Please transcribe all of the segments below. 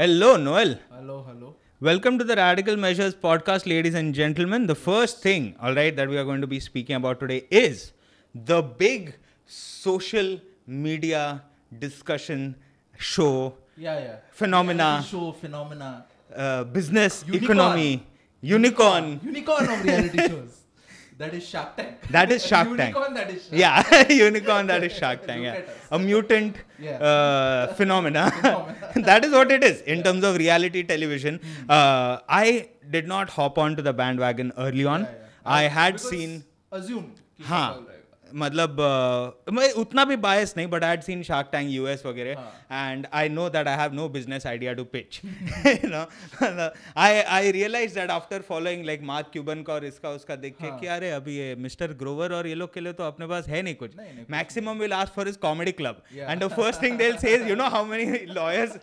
Hello, Noel. Hello, hello. Welcome to the Radical Measures podcast, ladies and gentlemen. The first thing, all right, that we are going to be speaking about today is the big social media discussion show. Yeah, yeah. Phenomena. show phenomena. Uh, business, unicorn. economy, unicorn. Unicorn of reality shows. That is Shark Tank. That is Shark Tank. Unicorn that is Shark Yeah, unicorn that is Shark Tank. yeah. A mutant yeah. Uh, phenomena. that is what it is in yeah. terms of reality television. Mm-hmm. Uh, I did not hop onto the bandwagon early on. Yeah, yeah. I uh, had seen. Assumed. Huh. मतलब मैं उतना भी bias नहीं but I seen Shark Tanks वगैरह and I know that I have no business idea to pitch no I I realize that after following like Mark Cuban का और इसका उसका देख के हाँ। कि अरे अभी ये मिस्टर ग्रोवर और ये लोग के लिए तो अपने पास है नहीं कुछ maximum will asked for is comedy club and the first thing they say you know how many lawyers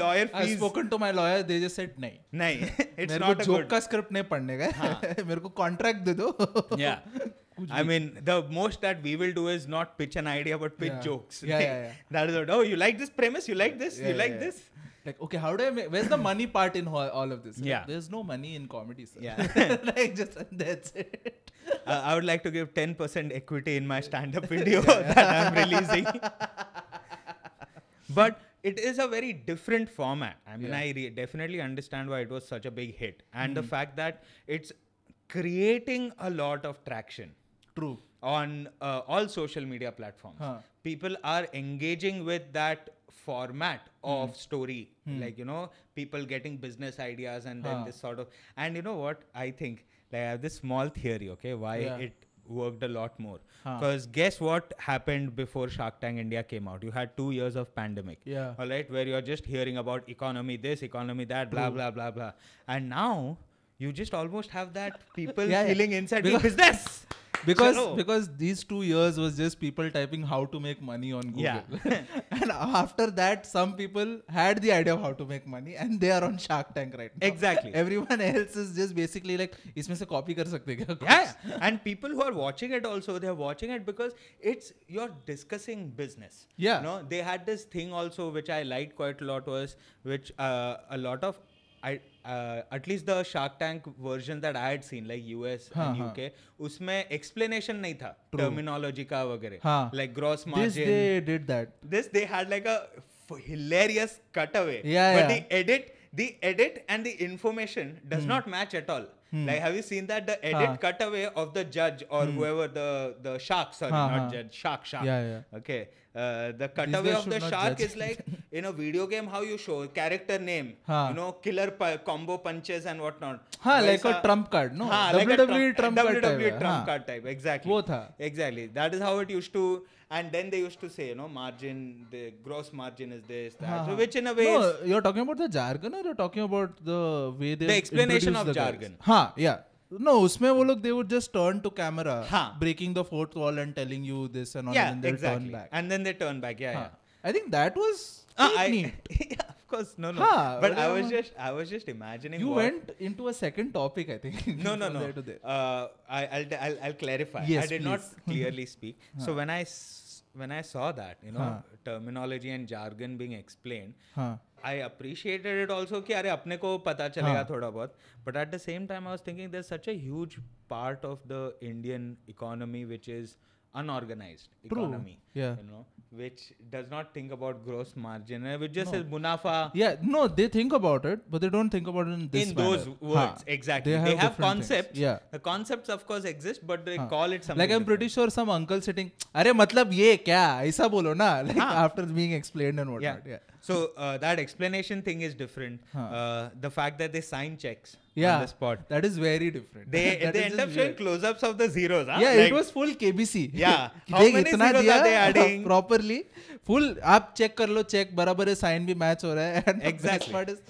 lawyer fees spoken to my lawyer they just said नहीं नहीं इट्स नॉट अ गुड का script नहीं पढ़ने का हाँ। मेरे को contract दे दो या I mean, the most that we will do is not pitch an idea, but pitch jokes. Yeah, yeah, That is what. Oh, you like this premise? You like this? you like this? Like, okay, how do I make? Where's the money part in all, of this? Yeah, there's no money in comedy, sir. Yeah, like just that's it. Uh, I would like to give ten percent equity in my stand-up video that I'm releasing. but it is a very different format. I mean, yeah. I re- definitely understand why it was such a big hit, and mm. the hmm. fact that it's creating a lot of traction. True. On uh, all social media platforms, huh. people are engaging with that format hmm. of story. Hmm. Like you know, people getting business ideas and then huh. this sort of. And you know what? I think like I have this small theory. Okay, why yeah. it worked a lot more because huh. guess what happened before shark tank india came out you had two years of pandemic yeah all right where you're just hearing about economy this economy that blah True. blah blah blah and now you just almost have that people yeah, feeling yeah. inside because business because Chalo. because these two years was just people typing how to make money on Google, yeah. and after that, some people had the idea of how to make money, and they are on Shark Tank right now. Exactly. Everyone else is just basically like, इसमें से copy कर सकते क्या? Yeah. And people who are watching it also, they are watching it because it's you're discussing business. Yeah. You know, they had this thing also which I liked quite a lot was which uh, a lot of I, uh, at least the Shark Tank version that I had seen like US हाँ, and UK हाँ. उसमें explanation नहीं था terminology का वगैरह हाँ. like gross margin this they did that this they had like a hilarious cutaway yeah, but yeah. the edit the edit and the information does hmm. not match at all hmm. like have you seen that the edit हाँ. cutaway of the judge or hmm. whoever the the shark sorry हाँ, not हाँ. judge shark shark yeah, yeah. okay Uh, the cutaway of the shark is like in a video game how you show character name you know killer pu- combo punches and whatnot हाँ like a trump card no हाँ, wwe like a trump, trump WWE card type, trump card type exactly वो exactly that is how it used to and then they used to say you know margin the gross margin is this that हाँ, so which in a way no, you're talking about the jargon or you're talking about the way they the explanation of the jargon ha, yeah no, उसमें वो they would just turn to camera, breaking the fourth wall and telling you this and all, and then they turn back. And then they turn back. Yeah, yeah. I think that was uh, I, yeah, of course, no, no. but I was just, I was just imagining. You went into a second topic, I think. no, no, no. There to uh, I, will I'll, I'll clarify. Yes, I did not clearly speak. So when I, when I saw that, you know, terminology and jargon being explained, I appreciated it also कि अरे अपने को पता चलेगा हाँ। थोड़ा बहुत but at the same time I was thinking there such a part of the Indian economy which is unorganised economy which does not think about gross margin which just is मुनाफा या no they think about it but they don't think about in this in those words exactly they have concepts या the concepts of course exist but they call it like I am pretty sure some uncle sitting अरे मतलब ये क्या ऐसा बोलो ना like after being explain and what So uh, that explanation thing is different. Huh. Uh, the fact that they sign checks yeah, on the spot. That is very different. They, they end up showing close ups of the zeros. Huh? Yeah, like, it was full KBC. Yeah. How they many zeros are they adding? Properly. Full. आप check कर check. Check sign है match भी match हो रहा exactly. the is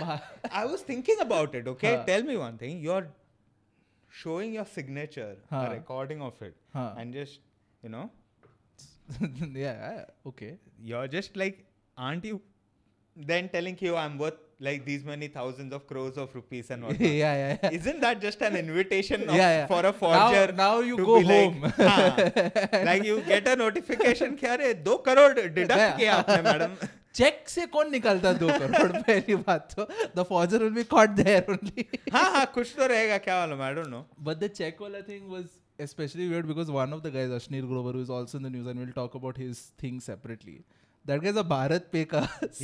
the I was thinking about it okay huh. tell me one thing you're showing your signature huh. a recording of it huh. and just you know yeah okay you're just like aren't you then telling you I'm worth like these many thousands of crores of rupees and whatnot. yeah, yeah, yeah, Isn't that just an invitation of, yeah, yeah. for a forger? Now, now you go home. Like, like you get a notification क्या रे दो crore deduct किया आपने madam check से कौन निकालता दो करोड़ पहली बात तो the forger will be caught there only हाँ हाँ कुछ तो रहेगा क्या वाला I don't know but the check वाला thing was especially weird because one of the guys Ashnir Grover who is also in the news and we'll talk about his thing separately that guy's a Bharat Pay का CEO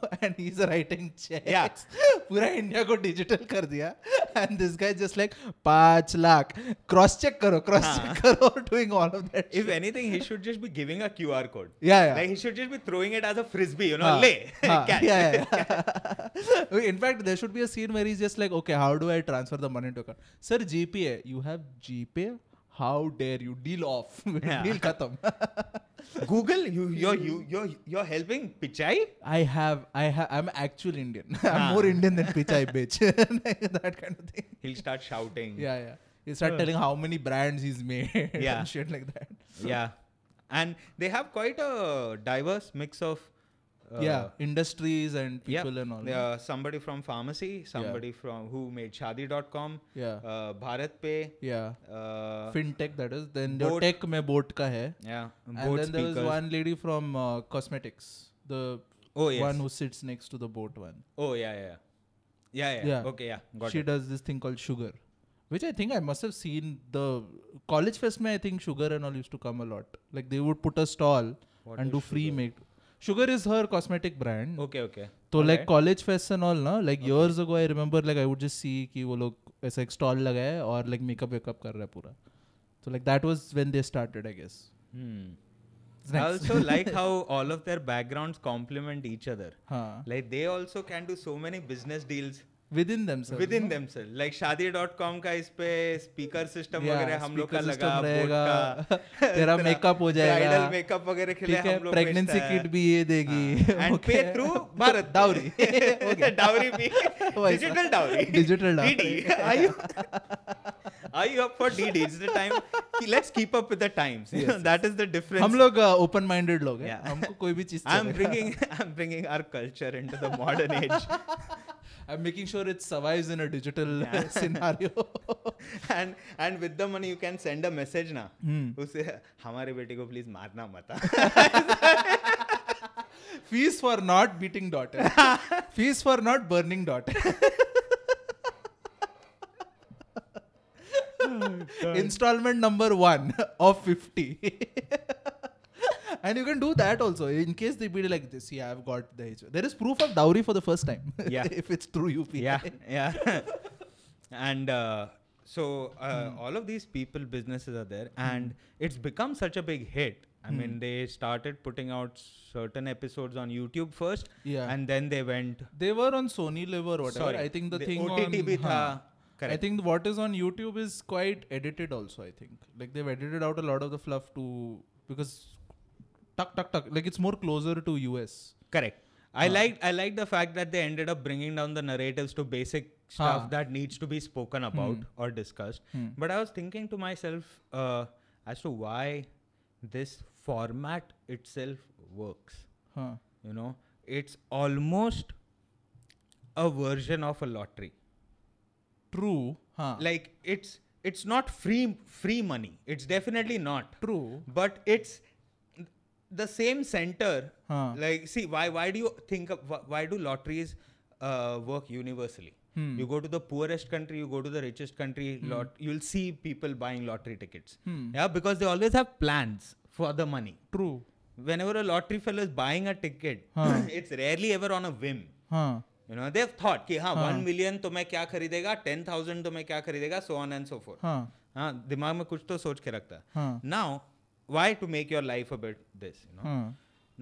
yeah. and he's writing checks. Yeah. पूरा India को digital कर दिया and this guy just like पाँच lakh cross check करो cross check करो doing all of that. If shit. anything, he should just be giving a QR code. Yeah, yeah. Like he should just be throwing it as a frisbee, you know, lay. yeah, yeah. yeah. In fact, there should be a scene where he's just like, okay, how do I transfer the money to account? Sir, GPay. You have GPay. How dare you deal off? Yeah. deal khatam. Google, you you're hmm. you you're you're helping Pichai? I have I have I'm actual Indian. I'm ah. more Indian than Pichai, bitch. that kind of thing. He'll start shouting. Yeah, yeah. He'll start telling how many brands he's made yeah. and shit like that. So. Yeah. And they have quite a diverse mix of uh, yeah industries and people yeah, and all Yeah, somebody from pharmacy somebody yeah. from who made shadi.com yeah uh, bharat pay yeah uh, fintech that is then boat, tech mein boat ka hai yeah and then speakers. was one lady from uh, cosmetics the oh, yes. one who sits next to the boat one. Oh yeah yeah. Yeah yeah. yeah. Okay yeah. Got she it. does this thing called sugar. Which I think I must have seen the college fest. Mein I think sugar and all used to come a lot. Like they would put a stall what and do sugar? free make sugar is her cosmetic brand okay okay तो like college fest and all ना like years ago I remember like I would just see कि वो लोग ऐसा एक stall लगाए और like makeup wake up कर रहा है पूरा तो like that was when they started I guess I also like how all of their backgrounds complement each other. Huh. Like they also can do so many business deals system हम लोग का लगा makeup हो जाएगा makeup वगैरह के pregnancy kit भी ये हाँ। देगी and through Bharat dowry dowry भी digital dowry digital dowry are you up for DD? It's the time. Let's keep up with the times. Yes, yes. That is the difference. हम लोग uh, open-minded लोग हैं. हमको कोई भी चीज. I'm bringing I'm bringing our culture into the modern age. I'm making sure it survives in a digital yeah. scenario. and and with the money you can send a message ना. Hmm. उसे हमारे बेटे को please मारना मत. Fees for not beating daughter. Fees for not burning daughter. Uh. installment number one of 50 and you can do that also in case they be like this yeah i've got the HO. there is proof of dowry for the first time yeah if it's through upi yeah yeah and uh, so uh, hmm. all of these people businesses are there hmm. and it's become such a big hit I hmm. mean, they started putting out certain episodes on YouTube first, yeah, and then they went. They were on Sony Live or whatever. Sorry, I think the, the thing OTT on, tha, Correct. I think what is on YouTube is quite edited also, I think. Like they've edited out a lot of the fluff to because tuck tuck tuck like it's more closer to US. Correct. I uh. I like the fact that they ended up bringing down the narratives to basic ah. stuff uh. that needs to be spoken hmm. about hmm. or discussed. Hmm. But I was thinking to myself uh, as to why this format itself works. Huh. You know, it's almost a version of a lottery. True. Huh. Like it's it's not free free money. It's definitely not. True. But it's the same center. Huh. Like see why why do you think of, why do lotteries uh, work universally? Hmm. You go to the poorest country, you go to the richest country, hmm. lot you'll see people buying lottery tickets. Hmm. Yeah, because they always have plans for the money. True. Whenever a lottery fellow is buying a ticket, huh. it's rarely ever on a whim. Huh. You know Dev thought कि हाँ one million तो मैं क्या खरीदेगा ten thousand तो मैं क्या खरीदेगा so on and so forth हाँ दिमाग में कुछ तो सोच के रखता है now why to make your life a bit this you know hmm.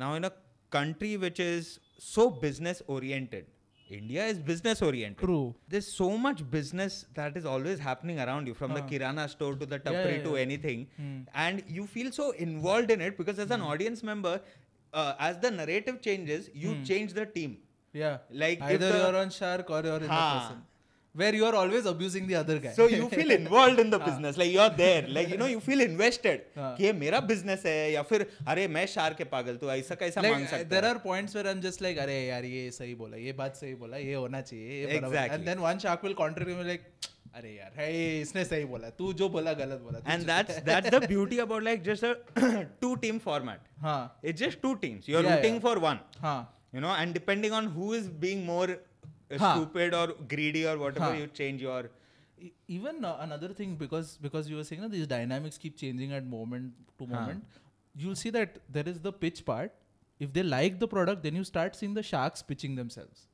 now in a country which is so business oriented india is business oriented true there's so much business that is always happening around you from huh. the kirana store to the tapri yeah, yeah, yeah. to anything hmm. and you feel so involved in it because as hmm. an audience member uh, as the narrative changes you change the team Yeah. Like either the, you're on shark or you're in haan. the person. Where you're always abusing the other guy. So you feel involved in the business. Like you're there. Like you know you feel invested. कि ये मेरा business hai ya fir are मैं shark ke pagal तो aisa kaisa like, मांग सकता There are points where I'm just like are yaar ye sahi bola ye baat sahi bola ye hona chahiye ये exactly. And then one shark will contradict me like अरे यार है इसने सही बोला तू जो बोला गलत बोला and that's that's the beauty about like just a two team format हां it's just two teams you are rooting for one हां you know and depending on who is being more uh, huh. stupid or greedy or whatever huh. you change your even uh, another thing because because you were saying that these dynamics keep changing at moment to huh. moment you'll see that there is the pitch part if they like the product then you start seeing the sharks pitching themselves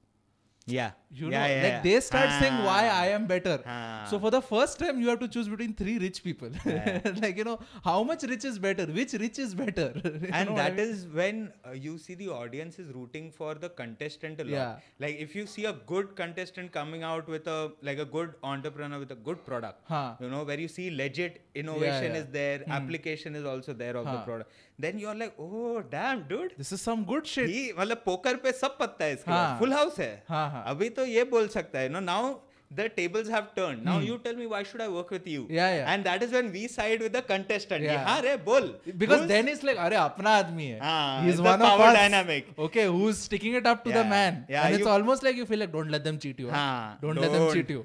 yeah you yeah, know yeah, like yeah. they start ah. saying why i am better ah. so for the first time you have to choose between three rich people like you know how much rich is better which rich is better and that I mean? is when uh, you see the audience is rooting for the contestant a lot yeah. like if you see a good contestant coming out with a like a good entrepreneur with a good product huh. you know where you see legit innovation is there hmm. application is also there of huh. the product then you are like oh damn dude this is some good shit I मतलब poker, पे सब पत्ता है इसका हाँ, full house है हाँ, हाँ. अभी तो ये बोल सकता है no now the tables have turned. Now hmm. you tell me why should I work with you? Yeah, yeah. And that is when we side with the contestant. Yeah. हाँ रे बोल. Because then it's like अरे अपना आदमी है. हाँ. He's one of power dynamic. Okay, who's sticking it up to the man? Yeah. And it's almost like you feel like don't let them cheat you. हा do don't let them cheat you.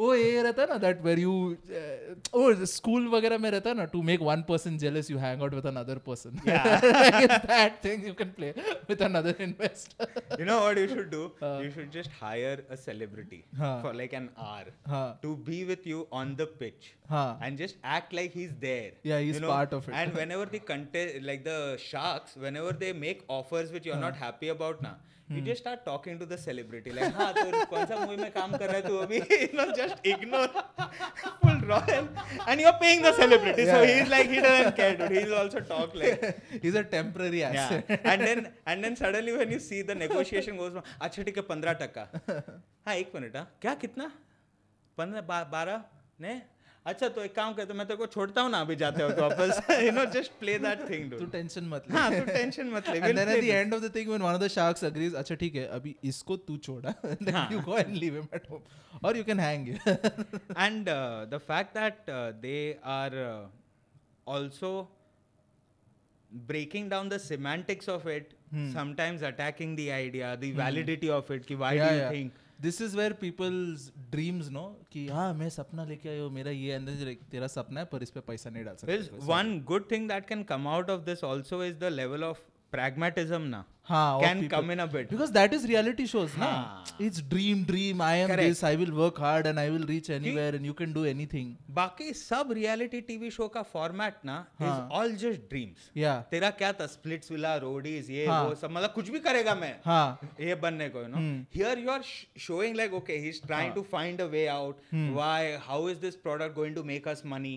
वो ये रहता है ना that where you oh school वगैरह में रहता है ना to make one person jealous you hang out with another person that thing you can play with another investor you know what you should do you should just hire a celebrity for like an hour to be with you on the pitch and just act like he is there या he is part of it and whenever the like the sharks whenever they make offers which you are not happy about ना you just start talking to the celebrity like हाँ तो कौन सा movie में काम कर रहा है तू अभी you know just ignore full royal and you're paying the celebrity yeah. so he's like he doesn't care dude he'll also talk like he's a temporary asset yeah. and then and then suddenly when you see the negotiation goes अच्छा ठीक है पंद्रह टक्का हाँ एक minute हाँ क्या कितना पंद्रह बारह ने अच्छा तो एक काम करते मैं तेरे को छोड़ता हूँ ना अभी जाते हो तो वापस you know just play that thing तू टेंशन मत ले हां तू टेंशन मत ले and then at the end of the thing when one of the sharks agrees अच्छा ठीक है अभी इसको तू छोड़ा then you go and leave him at home और you can hang and the fact that they are also breaking down the semantics of it sometimes attacking the idea the validity of it कि why do you think this is where people's dreams no कि हाँ मैं सपना लेके आया मेरा ये अंदर तेरा सपना है पर इस पे पैसा नहीं डाल सकता one good thing that can come out of this also is the level of pragmatism ना हाँ, can come in a bit because that is reality shows हाँ. na it's dream dream I am Correct. this I will work hard and I will reach anywhere and you can do anything बाकी सब reality TV show का format ना is all just dreams या तेरा क्या था splits villa Roadies ये हाँ. वो सब मतलब कुछ भी करेगा मैं हाँ. ये बनने को you know here you are showing like okay he is trying to find a way out why how is this product going to make us money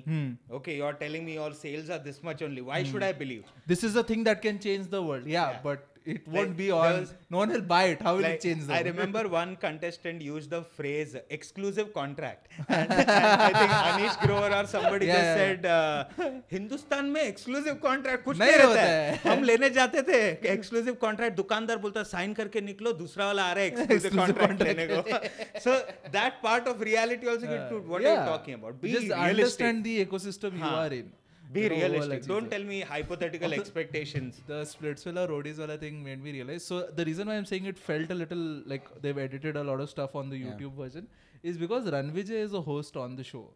okay you are telling me your sales are this much only why should I believe this is the thing that can change the world या but it won't like, be on. Was, no one will buy it. How will like, it change that? I remember one contestant used the phrase "exclusive contract," and, and I think Anish Grover or somebody yeah, just yeah. said, uh, Hindustan mein exclusive contract kuch nahi नहीं hai. Hum lene jaate the. exclusive contract dukandar बोलता sign karke niklo, dusra wala आ रहा है exclusive contract lene ko. So that part of reality also uh, get to what yeah. are you talking about? Be just realistic. understand the ecosystem you are in. Be realistic. Don't tell me hypothetical expectations. The Splitsvilla Roadies wala thing made me realize. So the reason why I'm saying it felt a little like they've edited a lot of stuff on the YouTube yeah. version is because Ranvijay is a host on the show.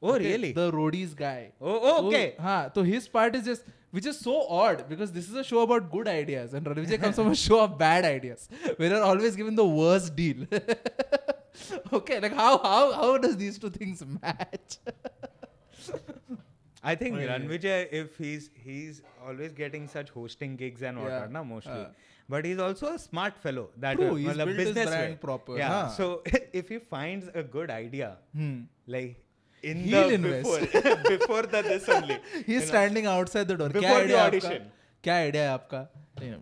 Oh okay, really? The roadies guy. Oh, oh okay. So, ha, so his part is just which is so odd because this is a show about good ideas and Ranvijay comes from a show of bad ideas. We are always given the worst deal. okay, like how how how does these two things match? I think oh, yeah, Ranvijay, if he's he's always getting such hosting gigs and whatnot, yeah. na, mostly. Uh. But he's also a smart fellow. That True, uh, he's built business his brand way. proper. Yeah. Huh. So if he finds a good idea, hmm. like in He'll the invest. before before the this only, he's standing know. outside the door. Before the audition, क्या idea है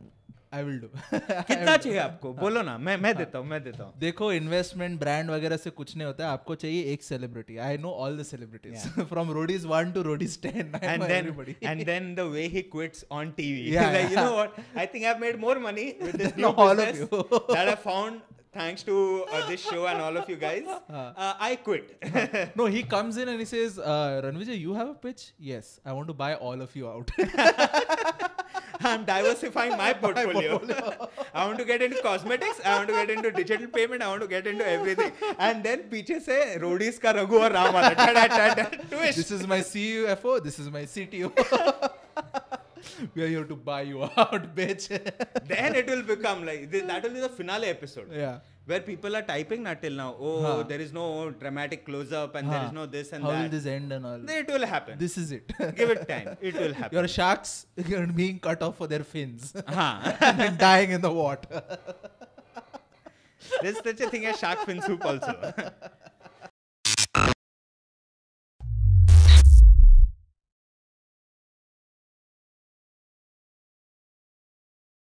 I will do कितना चाहिए आपको बोलो ना मैं मैं देता हूँ मैं देता हूँ देखो इन्वेस्टमेंट ब्रांड वगैरह से कुछ नहीं होता आपको चाहिए एक celebrity I know all the celebrities from Roadies one to Roadies ten and then and then the way he quits on TV you know what I think I have made more money with this new business that I found thanks to uh, this show and all of you guys. Uh. uh, I quit. Uh, no, he comes in and he says, uh, Ranvijay, you have a pitch? Yes, I want to buy all of you out. I'm diversifying my portfolio. portfolio. I want to get into cosmetics. I want to get into digital payment. I want to get into everything. And then पीछे से Roadies का Raghu This is my CFO. This is my CTO. we are here to buy you out, bitch. then it will become like that will be the finale episode. Yeah. Where people are typing not till now. Oh, huh. there is no dramatic close up and huh. there is no this and How that. How will this end and all? It will happen. This is it. Give it time. It will happen. Your sharks are being cut off for their fins. Huh. and dying in the water. There's such a thing as shark fin soup also.